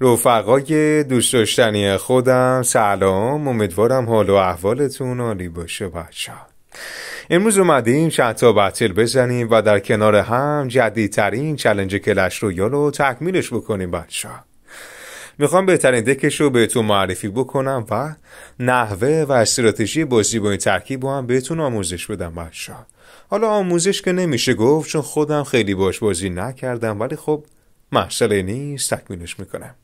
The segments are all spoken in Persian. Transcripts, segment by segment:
رفقای دوست داشتنی خودم سلام امیدوارم حال و احوالتون عالی باشه بچه امروز اومدیم چند تا بتل بزنیم و در کنار هم جدیدترین چلنج کلش رویال رو تکمیلش بکنیم بچه میخوام بهترین دکش رو بهتون معرفی بکنم و نحوه و استراتژی بازی با این ترکیب رو هم بهتون آموزش بدم بچه حالا آموزش که نمیشه گفت چون خودم خیلی باش بازی نکردم ولی خب مسئله نیست تکمیلش میکنم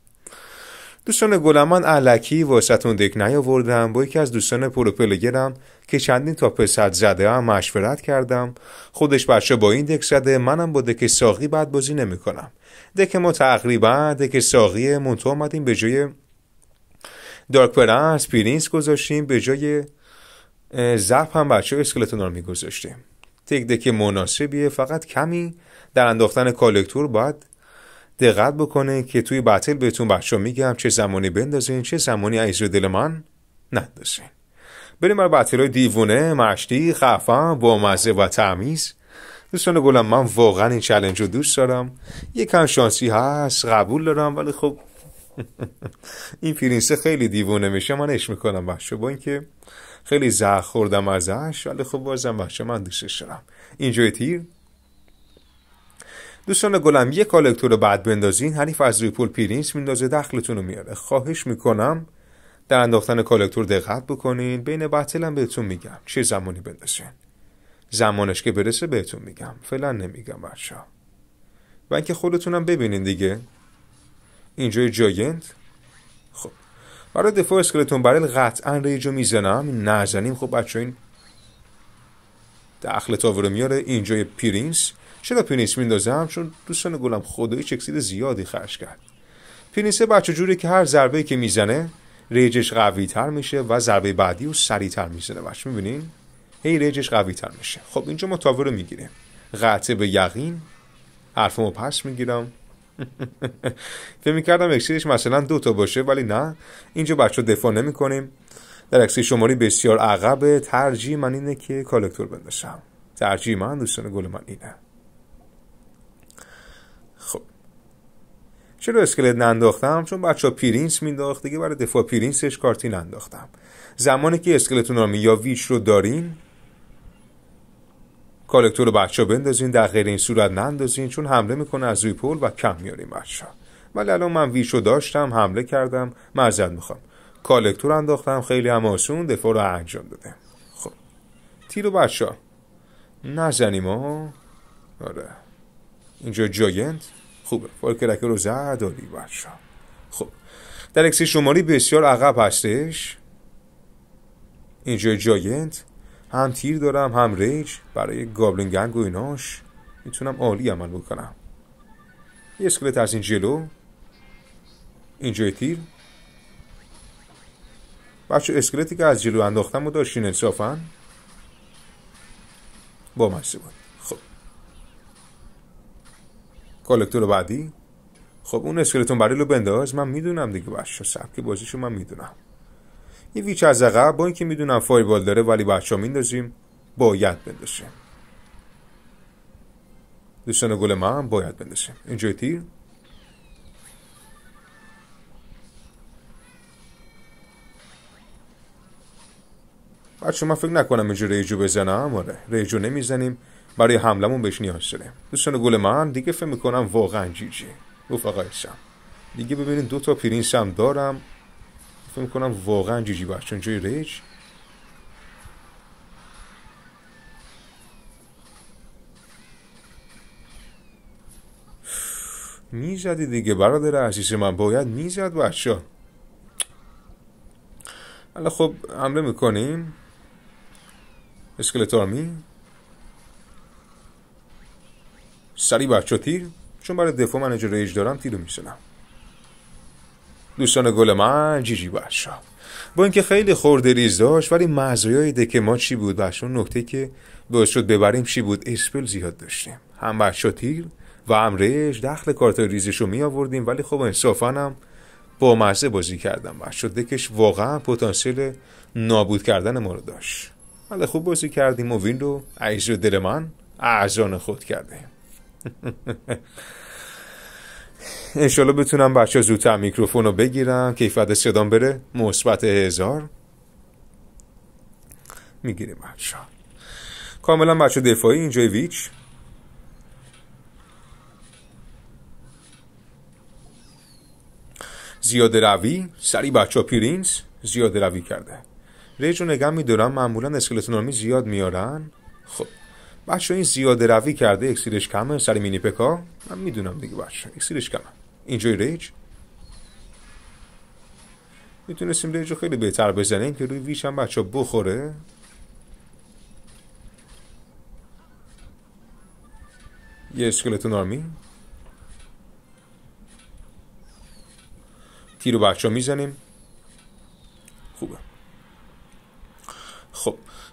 دوستان گلمان علکی واسهتون دک نیاوردم با یکی از دوستان پروپلگرم که چندین تا پسد زده هم مشورت کردم خودش بچه با این دک زده منم با دک ساقی بعد بازی نمیکنم دک ما تقریبا دک ساقی مونتو آمدیم به جای دارک پرنس پیرینس گذاشتیم به جای زب هم بچه اسکلتون رو گذاشتیم تک دک مناسبیه فقط کمی در انداختن کالکتور باید دقت بکنه که توی بتل بهتون بچه میگم چه زمانی بندازین چه زمانی عیز دل من نندازین بریم بر بتل های دیوونه مشتی خفن با مزه و تمیز دوستان گلم من واقعا این چلنج رو دوست دارم یکم شانسی هست قبول دارم ولی خب این پرینسه خیلی دیوونه میشه من اش میکنم بچه با اینکه خیلی زخ خوردم ازش ولی خب بازم بچه من دوستش دارم اینجای تیر دوستان گلم یه کالکتور رو بعد بندازین حریف از روی پول پرینت میندازه دخلتون رو میاره خواهش میکنم در انداختن کالکتور دقت بکنین بین بطل هم بهتون میگم چه زمانی بندازین زمانش که برسه بهتون میگم فعلا نمیگم بچه و اینکه خودتونم ببینین دیگه اینجا جاینت خب برای دفاع اسکلتون برای قطعا ریجو میزنم نزنیم خب بچه این دخل رو میاره اینجا پیرینس چرا پینیس میندازم چون دوستان گلم خدایی چکسید زیادی خرج کرد پینیسه بچه جوری که هر ضربه که میزنه ریجش قوی تر میشه و ضربه بعدی رو سریعتر میزنه بچه میبینین هی ریجش قوی تر میشه خب اینجا تاور رو گیریم قطع به یقین رو پس میگیرم فکر میکردم اکسیرش مثلا دو تا باشه ولی نه اینجا بچه دفاع نمیکنیم در اکسیر شماری بسیار عقب ترجیح من اینه که کالکتور بندازم ترجیح من دوستان گل من اینه خب چرا اسکلت ننداختم چون بچه پیرینس مینداخت دیگه برای دفاع پیرینسش کارتی ننداختم زمانی که اسکلتون می یا ویچ رو دارین کالکتور رو بچه بندازین در غیر این صورت نندازین چون حمله میکنه از روی پول و کم میارین بچه ولی الان من ویش رو داشتم حمله کردم مرزد میخوام کالکتور انداختم خیلی هم آسون دفاع رو انجام داده خب تیر و بچه نزنیم ها آره اینجا جاینت خوبه فالکرک رو زد و بچه خب در اکسی شماری بسیار عقب هستش اینجا جاینت هم تیر دارم هم ریج برای گابلین گنگ و ایناش میتونم عالی عمل بکنم یه اسکلت از این جلو اینجا تیر بچه اسکلتی که از جلو انداختم و داشتین انصافا با مزه بود کالکتور بعدی خب اون اسکلتون برای رو بنداز من میدونم دیگه بچه که بازیشو من میدونم این ویچ از عقب با اینکه میدونم فایبال داره ولی بچه ها میندازیم باید بندازیم دوستان گل من باید بندازیم اینجا تیر بچه من فکر نکنم اینجا ریجو بزنم آره ریجو نمیزنیم برای حملمون بهش نیاز داریم دوستان گل من دیگه فکر میکنم واقعا جیجی گفت آقای سم دیگه ببینین دو تا پرینس هم دارم فکر میکنم واقعا جیجی باشه چون جای ریج میزدی دیگه برادر عزیز من باید میزد بچه حالا خب حمله میکنیم اسکلت آرمی سری بچه تیر چون برای دفاع من ریج دارم تیرو میزنم دوستان گل من جیجی بچه با اینکه خیلی خورده ریز داشت ولی مزایای دکه ما چی بود بچه اون نکته که باعث شد ببریم چی بود اسپل زیاد داشتیم هم بچه تیر و هم ریج دخل کارت ریزش می آوردیم ولی خب انصافا هم با مزه بازی کردم بچه دکش واقعا پتانسیل نابود کردن ما رو داشت ولی خوب بازی کردیم و وین رو عیز دل من اعزان خود کردیم انشالله بتونم بچه زودتر میکروفون رو بگیرم کیفیت صدام بره مثبت هزار میگیریم بچه کاملا بچه دفاعی اینجای ویچ زیاده روی سری بچه پیرینز زیاده روی کرده ریج رو نگه میدارن معمولا اسکلتون زیاد میارن خب بچه این زیاده روی کرده اکسیرش کمه سر مینی پکا من میدونم دیگه بچه اکسیرش کمه اینجای ریج میتونستیم ریج رو خیلی بهتر بزنیم که روی ویش هم بچه بخوره یه اسکلتون آرمی تیرو رو بچه میزنیم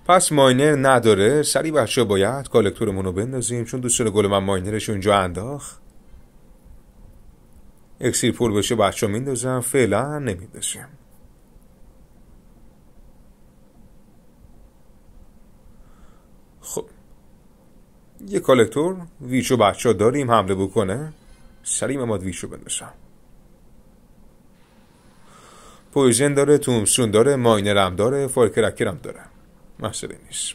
پس ماینر نداره سری بچه باید کالکتورمون رو بندازیم چون دوستان گل من ماینرش اونجا انداخت اکسیر پول بشه بچه میندازم فعلا نمیندازیم خب یه کالکتور ویچو بچه داریم حمله بکنه سری مماد ویچو بندازم پویزن داره تومسون داره ماینرم داره فارکرکرم داره ما نیست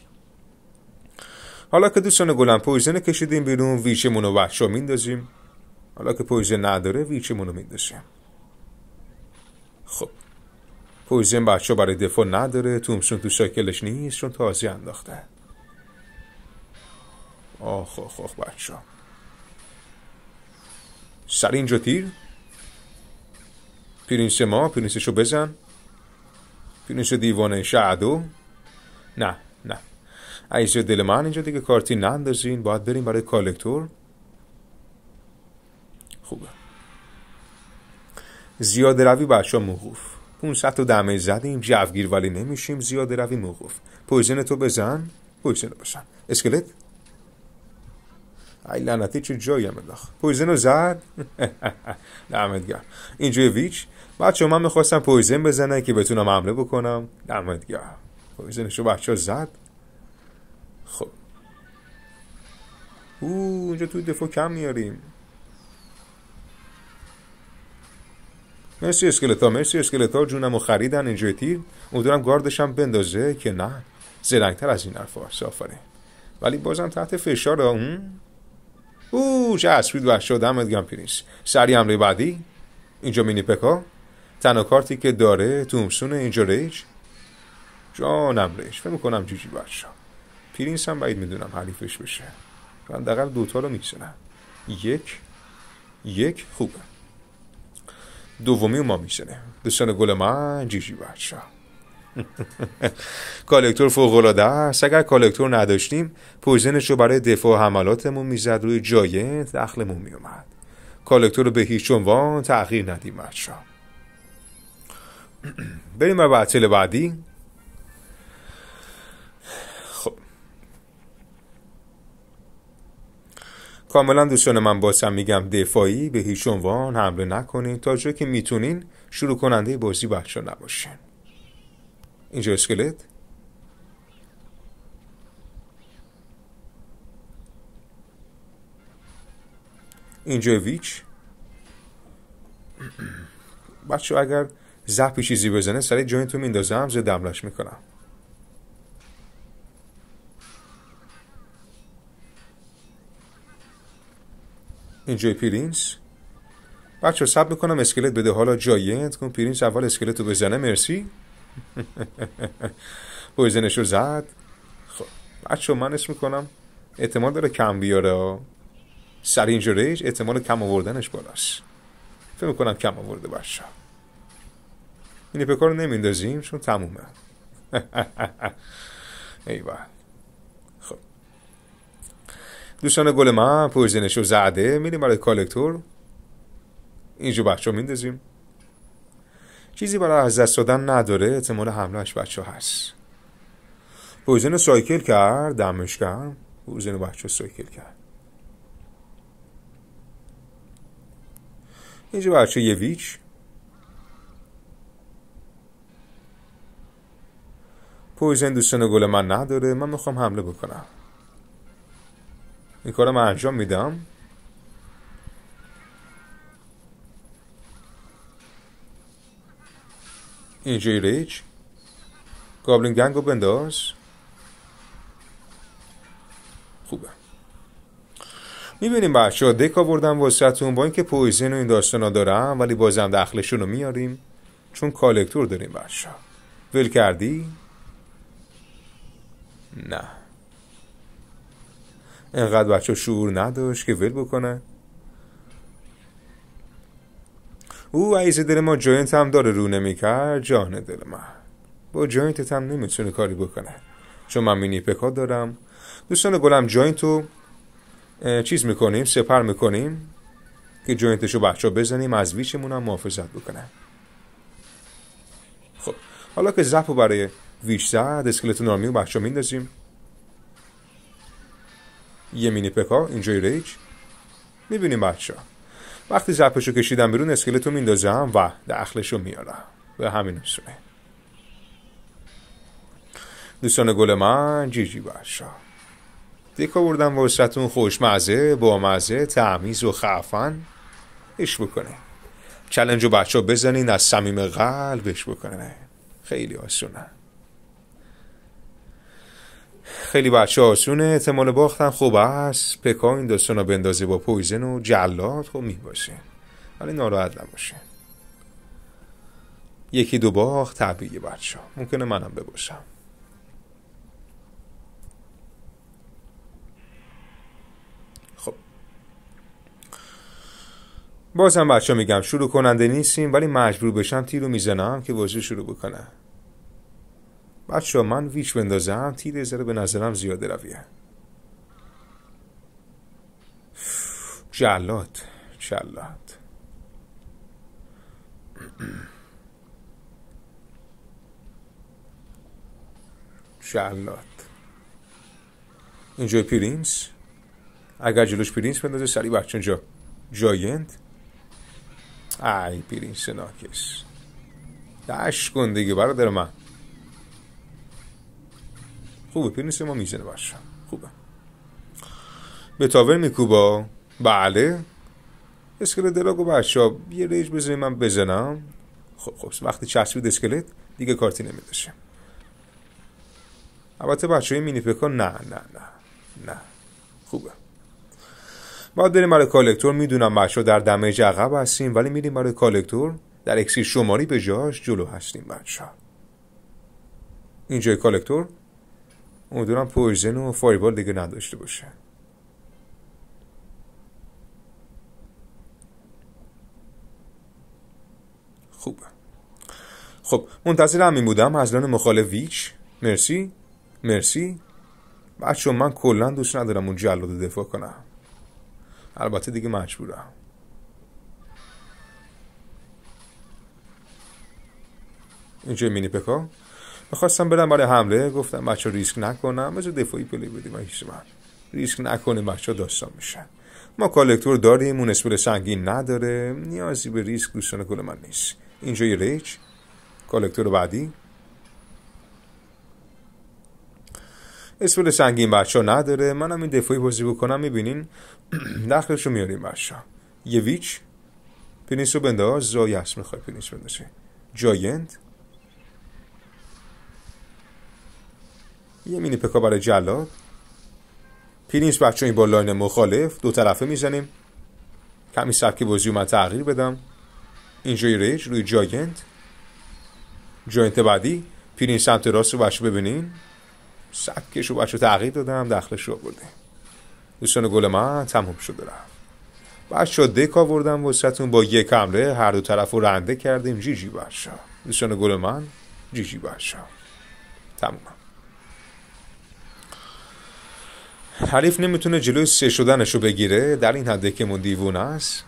حالا که دوستان گلم پویزن کشیدیم بیرون ویچمون رو وحشا میندازیم حالا که پویزن نداره ویچمون رو میندازیم خب پویزن بچه برای دفاع نداره تومسون تو سایکلش نیست چون تازی انداخته آخ آخ آخ بچه سر اینجا تیر پرینس ما پرینسشو بزن پرینس دیوانه شعدو نه نه ایشه دل من اینجا دیگه کارتی نندازین باید بریم برای کالکتور خوبه زیاد روی بچه موقوف ست و دمه زدیم جوگیر ولی نمیشیم زیاد روی موقوف پویزن تو بزن پویزن رو بزن اسکلت ای لعنتی چه جایی هم انداخت پویزن رو زد دمت گرم اینجوری ویچ بچه من میخواستم پویزن بزنه که بتونم حمله بکنم دمت گرم خب، زنشو بچه ها زد خب او اونجا توی دفاع کم میاریم مرسی اسکلتا مرسی اسکلتا جونم و خریدن اینجای تیر گاردش گاردشم بندازه که نه زرنگتر از این حرف هست آفره ولی بازم تحت فشار اون او چه اسفید شد دمت گم پرینس سری حمله بعدی اینجا مینی پکا تنها کارتی که داره تومسون اینجا ریج جانم رش فکر میکنم جیجی بچا پرینس هم بعید میدونم حریفش بشه من دقل دوتا رو میزنم یک یک خوبه دومی ما میشنه دوستان گل من جیجی بچا کالکتور فوقالعاده است اگر کالکتور نداشتیم پویزنش رو برای دفاع حملاتمون میزد روی جاینت دخلمون میومد کالکتور رو به هیچ عنوان تغییر ندیم بچا بریم به بعد بعدی کاملا دوستان من باسم میگم دفاعی به هیچ عنوان حمله نکنین تا جایی که میتونین شروع کننده بازی ها نباشین اینجا اسکلت اینجا ویچ بچه اگر زپی چیزی بزنه سری جوین تو میندازم زد دملش میکنم اینجای پرینس بچه سب میکنم اسکلت بده حالا جاینت کن پیرینس اول اسکلت رو بزنه مرسی پویزنش رو زد خب بچه من اسم میکنم احتمال داره کم بیاره سر اینجا ریج احتمال کم آوردنش بالاست فکر میکنم کم آورده بچه اینه به کار نمیندازیم چون تمومه ایوه دوستان گل من پوزینش و زعده میریم برای کالکتور اینجا بچه میندازیم چیزی برای از دست دادن نداره احتمال حملهش بچه هست پوزن سایکل کرد دمش کرد پوزین بچه سایکل کرد اینجا بچه یه ویچ پوزن دوستان گل من نداره من میخوام حمله بکنم این کار من انجام میدم اینجا ریچ گابلین گنگ رو بنداز خوبه میبینیم بچه ها دک آوردن واسهتون با اینکه پویزین و این داستان ها دارم ولی بازم دخلشون رو میاریم چون کالکتور داریم بچه ول کردی؟ نه انقدر بچه شعور نداشت که ول بکنن او عیز دل ما جاینت هم داره رو نمیکرد جان دل ما با جوینت هم نمیتونه کاری بکنه چون من مینی پکا دارم دوستان گلم جوینت رو چیز میکنیم سپر میکنیم که جوینتشو بچه بزنیم از ویچمون هم محافظت بکنه خب حالا که زپ برای ویش زد اسکلتون و بچه میندازیم یه مینی پکا اینجای ریج میبینیم بچه وقتی زپشو کشیدم بیرون اسکلتو میندازم و دخلشو میارم به همین اصوله دوستان گل من جی جی بچه دیکا بردم خوشمزه با مزه تعمیز و خفن اش بکنه چلنج و بچه ها بزنین از صمیم قلبش بکنه خیلی آسونه خیلی بچه آسونه احتمال باختم خوب است پکا این داستان رو بندازه با پویزن و جلات خوب میباشه ولی ناراحت نباشه یکی دو باخت طبیعی بچه ها ممکنه منم بباشم خب بازم بچه میگم شروع کننده نیستیم ولی مجبور بشم تیرو میزنم که بازی شروع بکنم بچه من ویچ بندازم تیر ذره به نظرم زیاده رویه جلات جلات جلات اینجا پرینس اگر جلوش پرینس بندازه سری بچه اینجا جایند ای پرینس ناکس دشت کن دیگه برادر من خوبه نیست ما میزنه برش خوبه به تاور میکوبا بله اسکلت دراگو برشا یه ریج بزنی من بزنم خب خب وقتی چسبید اسکلت دیگه کارتی نمیداشه البته بچه های مینی پکا نه نه نه نه خوبه باید بریم برای کالکتور میدونم بچه در دمیج عقب هستیم ولی میریم برای کالکتور در اکسیر شماری به جاش جلو هستیم بچه اینجای کالکتور امیدوارم پویزن و فایبال دیگه نداشته باشه خوبه خب منتظر همین بودم از لان مخالف ویچ مرسی مرسی بچه من کلا دوست ندارم اون جلاد دفاع کنم البته دیگه مجبورم اینجا مینی پکا میخواستم برم برای حمله گفتم بچه ریسک نکنم بذار دفاعی پلی بدیم ریسک نکنه بچه داستان میشن ما کالکتور داریم اون اسپل سنگین نداره نیازی به ریسک دوستان کل من نیست اینجا یه ریچ کالکتور بعدی اسپل سنگین بچه ها نداره منم این دفاعی بازی بکنم میبینین دخلشو میاریم بچه یه ویچ پینیس رو بنداز میخوای پینیس بندازی جاینت یه مینی پکا برای جلاد پرینس بچه این با لاین مخالف دو طرفه میزنیم کمی سبک بازی من تغییر بدم اینجای ریج روی جاینت جاینت بعدی پیرینس سمت راست رو بچه ببینین سبکش رو بچه تغییر دادم دخلش رو برده دوستان گل من تموم شد رفت بچه ها دک آوردم واسهتون با یک کمره هر دو طرف رو رنده کردیم جی جی بچه دوستان گل من جی جی بچه حریف نمیتونه جلوی سه شدنشو بگیره در این حده که من دیوونه است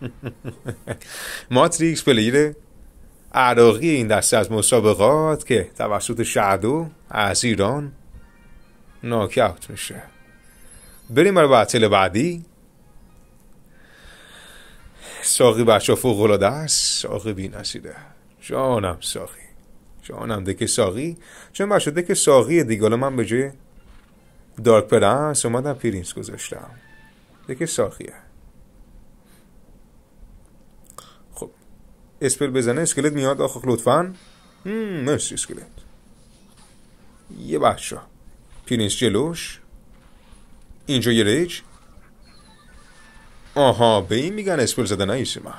ماتریکس پلیر عراقی این دسته از مسابقات که توسط شهدو از ایران ناکاوت میشه بریم برای بطل بعدی ساقی بچه فوق العاده است ساقی بی نسیده جانم ساقی جانم دکه ساقی چون بچه دکه ساقی دیگه من به جای دارک پرنس اومدم پرینس گذاشتم دیگه ساخیه خب اسپل بزنه اسکلت میاد آخ لطفا مرسی اسکلت یه بچه پرینس جلوش اینجا یه ریج آها به این میگن اسپل زدن ایسی من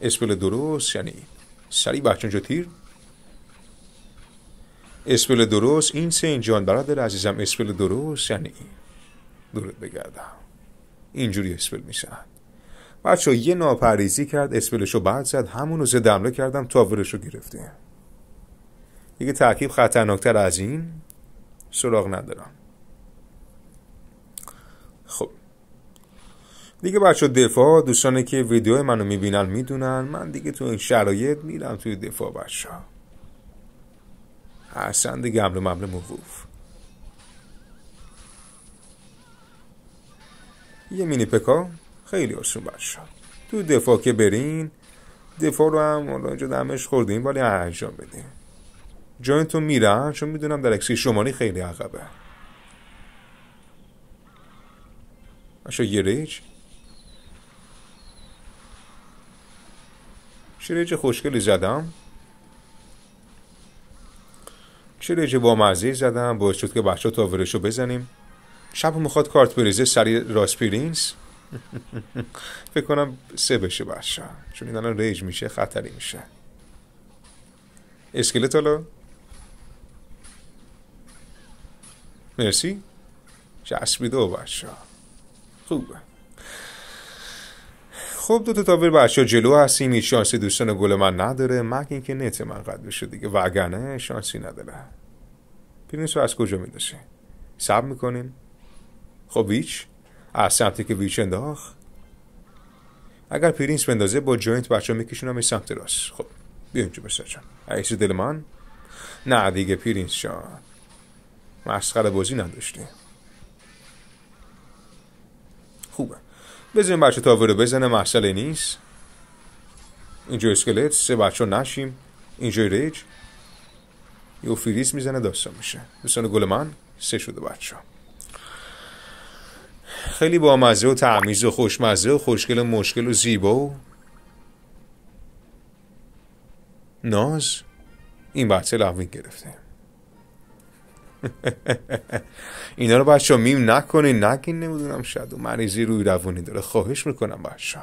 اسپل درست یعنی سری بچه اونجا تیر اسپل درست این سین جان برادر عزیزم اسپل درست یعنی این دورت بگردم اینجوری اسپل میشن بچه یه ناپریزی کرد اسپلشو بعد زد همونو زد حمله کردم ورشو گرفته دیگه ترکیب خطرناکتر از این سراغ ندارم خب دیگه بچه دفاع دوستانی که ویدیو منو میبینن میدونن من دیگه تو این شرایط میرم توی دفاع بچه ها اصلا دیگه و مبل موقوف یه مینی پکا خیلی آسون بچه تو دفاع که برین دفاع رو هم اینجا دمش خوردیم ولی انجام بدیم جاینتون میرن چون میدونم در اکسی شماری خیلی عقبه اشو یه ریج شیریج خوشگلی زدم چه رجه با مزه زدم باعث شد که بچه تا ورشو بزنیم شب میخواد کارت بریزه سری راسپیرینز فکر کنم سه بشه بچه چون این الان ریج میشه خطری میشه اسکلت حالا مرسی چسبیده بچه خوبه خب دو تا تاور جلو هستیم هیچ شانسی دوستان گل من نداره مگه اینکه نت من قد بشه دیگه نه شانسی نداره پرینس رو از کجا میداشیم سب میکنیم خب ویچ از سمتی که ویچ انداخت اگر پرینس بندازه با جوینت بچه میکشونم این سمت راست خب بیا بسر جان عیسی دل من نه دیگه پرینس جان مسخره بازی نداشتیم خوبه بزنیم بچه تا رو بزنه مسئله نیست اینجا اسکلت سه بچه نشیم اینجا ریج یه فریز میزنه داستان میشه دوستان گل من سه شده بچه خیلی با مزه و تعمیز و خوشمزه و خوشگل و مشکل و زیبا و ناز این بچه لغوین گرفته اینا رو بچه میم نکنین نگین نمیدونم شاید و مریضی روی روانی داره خواهش میکنم بچه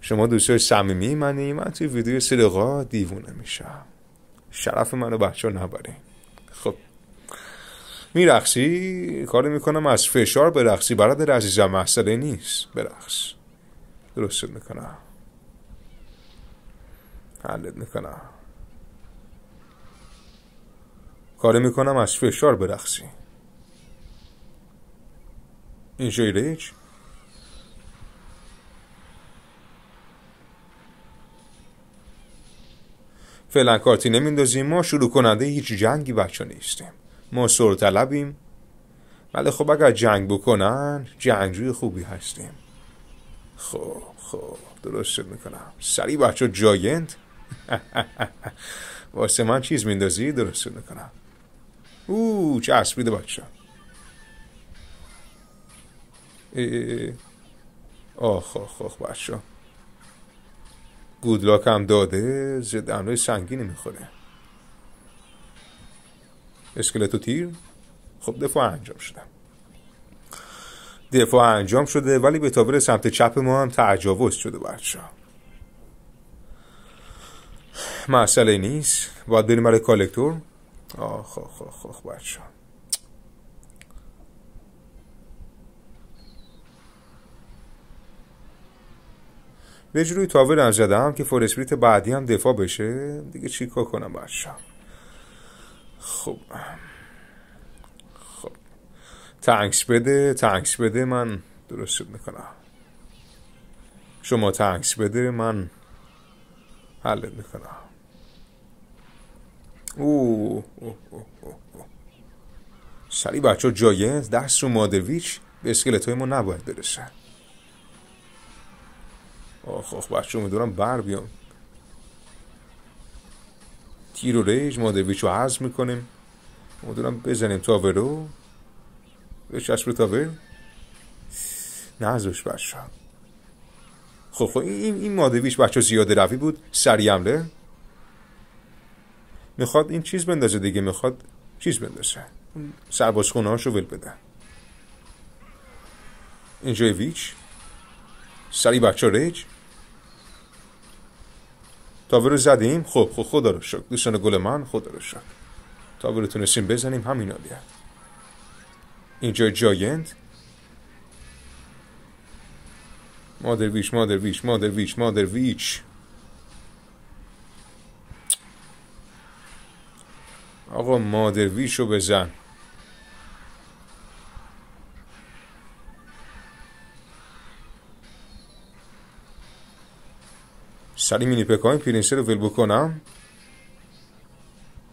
شما دوستای صمیمی منی من توی ویدیو سرقا دیوونه میشم شرف منو بچه نبرین خب میرخصی کار میکنم از فشار برخصی برادر عزیزم مسئله نیست برخص درست میکنم حلت میکنم کاره میکنم از فشار برخصی این ریج فعلا کارتی نمیندازیم ما شروع کننده هیچ جنگی بچه نیستیم ما طلبیم ولی خب اگر جنگ بکنن جنگجوی خوبی هستیم خب خب درست میکنم سریع بچه جاینت واسه من چیز میندازی درست میکنم او چسبیده بچه آخ آخ آخ بچه گودلاک هم داده ضد حمله سنگینی میخوره اسکلت و تیر خب دفاع انجام شده دفاع انجام شده ولی به تابر سمت چپ ما هم تجاوز شده بچه مسئله نیست باید بریم برای کالکتور آخ خب، آخ خب، آخ, خب، آخ بچه به جروی زده زدم که فورسپریت بعدی هم دفاع بشه دیگه چیکار کنم بچه خب خب تنکس بده تنکس بده من درست میکنم شما تنکس بده من حلت میکنم اوه, اوه, اوه, اوه. سری بچه دست رو مادویچ به اسکلت های ما نباید برسن آخ آخ بچه امیدوارم بر بیام تیر و ریج مادویچ رو عرض میکنیم میدونم بزنیم تاور رو به رو تاور نزدش بچه خب خب این, این مادویچ بچه زیاده روی بود سری عمله میخواد این چیز بندازه دیگه میخواد چیز بندازه خونه هاشو ول بدن اینجای ویچ سری بچه ریج تاوه رو زدیم خب خب خدا رو دوستان گل من خدا رو شک رو تونستیم بزنیم همین بیاد اینجا جایند مادر ویچ مادر ویچ مادر ویچ مادر ویچ آقا مادرویشو بزن سری مینی پکای پرینسه رو ویل بکنم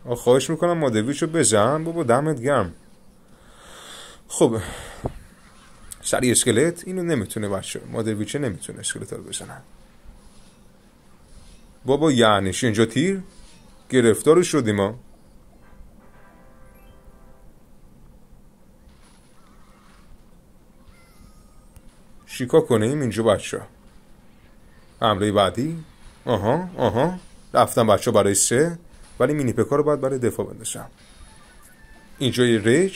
خواهش میکنم رو بزن بابا دمت گرم خب سری اسکلت اینو نمیتونه بچه مادرویچه نمیتونه اسکلت رو بزنن بابا یعنیش اینجا تیر گرفتار شدیم ما شیکا کنیم اینجا بچه امره بعدی آها آها رفتم بچه برای سه ولی مینی پکا رو باید برای دفاع بندازم اینجا یه ریج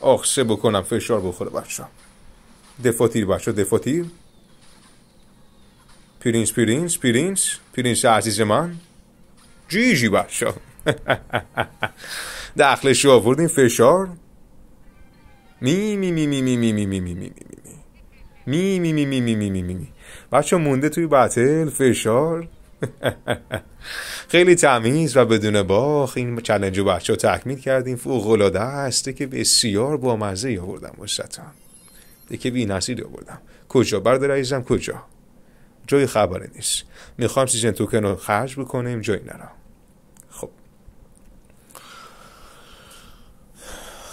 آخ سه بکنم فشار بخوره بچه دفاع تیر بچه دفاع تیر پرینس پرینس پرینس پرینس عزیز من جیجی جی بچه داخلش رو آوردیم فشار می می می می می می می می می می می می می می می می, می. بچه مونده توی بتل فشار خیلی تمیز و بدون باخ این چلنج و بچه تکمیل کردیم فوق العاده است که بسیار با مزه آوردم وسطم دیگه بی نصیر کجا برادر عزیزم کجا جای خبره نیست میخوام سیزن توکن رو خرج بکنیم جایی نرم خب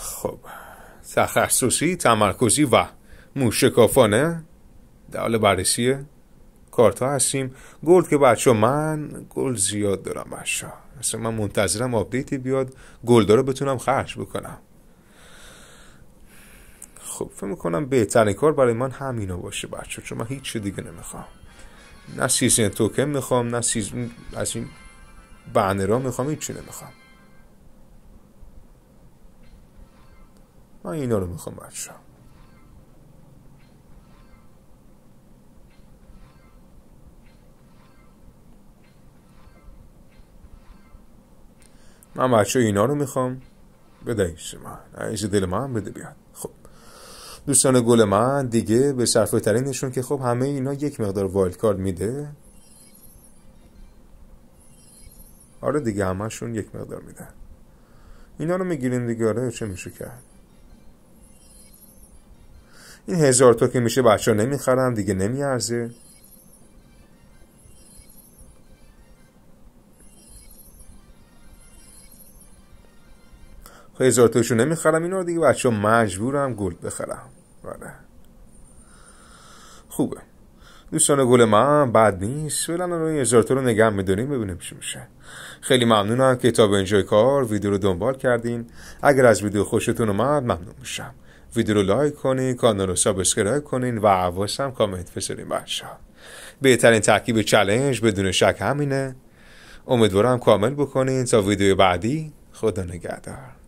خب تخصصی تمرکزی و در حال بررسیه کارتا هستیم گلد که بچه من گل زیاد دارم بچه اصلا من منتظرم آپدیتی بیاد ها رو بتونم خرج بکنم خب فکر میکنم بهترین کار برای من همینا باشه بچه چون من هیچ دیگه نمیخوام نه سیزن توکن میخوام نه سیزن از این را میخوام هیچی نمیخوام من اینا رو میخوام بچه من بچه اینا رو میخوام بدهیش من ایش دل من بده بیاد خب دوستان گل من دیگه به صرفه ترینشون که خب همه اینا یک مقدار وایلد میده آره دیگه همشون یک مقدار میدن اینا رو میگیرین دیگه آره چه میشه کرد این هزار تا که میشه بچه ها نمیخرن دیگه نمیارزه هزار تاشو نمیخرم اینا دیگه بچه مجبورم گل بخرم آره. خوبه دوستان گل من بد نیست فعلا رو این هزار رو نگه میدونیم ببینیم چی میشه خیلی ممنونم که تا به اینجای کار ویدیو رو دنبال کردین اگر از ویدیو خوشتون اومد ممنون میشم ویدیو رو لایک کنین کانال رو سابسکرایب کنین و حواسم کامنت بذارین بچه بهترین ترکیب چلنج بدون شک همینه امیدوارم کامل بکنین تا ویدیو بعدی خدا نگهدار